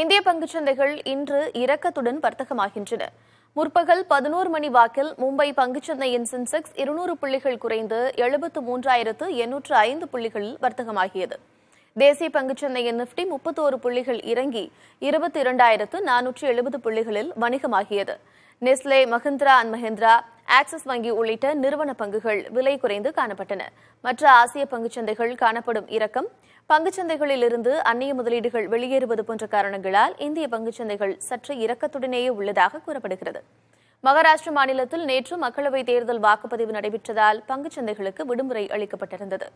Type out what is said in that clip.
இந்திய சந்தைகள் இன்று இறக்கத்துடன் வர்த்தகமாகின்றன முற்பகல் பதினோரு மணி வாக்கில் மும்பை சந்தையின் சென்செக்ஸ் இருநூறு புள்ளிகள் குறைந்து எழுபத்து மூன்றாயிரத்து எண்ணூற்று ஐந்து புள்ளிகளில் வர்த்தகமாகியது தேசிய சந்தையின் நிப்டி முப்பத்தோரு புள்ளிகள் இறங்கி இருபத்தி இரண்டாயிரத்து நானூற்று எழுபது புள்ளிகளில் வணிகமாகியது Nestle Mahindra and Mahindra Axis வங்கி உள்ளிட்ட நிறுவன பங்குகள் விலை குறைந்து காணப்பட்டன மற்ற ஆசிய பங்குச்சந்தைகள் காணப்படும் இறக்கம் பங்குச்சந்தைகளிலிருந்து இருந்து அந்நிய முதலீடுகள் வெளியேறுவது போன்ற காரணங்களால் இந்திய பங்குச்சந்தைகள் சற்று இறக்கத்துடனேயே உள்ளதாக கூறப்படுகிறது மகாராஷ்டிர மாநிலத்தில் நேற்று மக்களவைத் தேர்தல் வாக்குப்பதிவு நடைபெற்றதால் பங்குச்சந்தைகளுக்கு விடுமுறை அளிக்கப்பட்டிருந்தது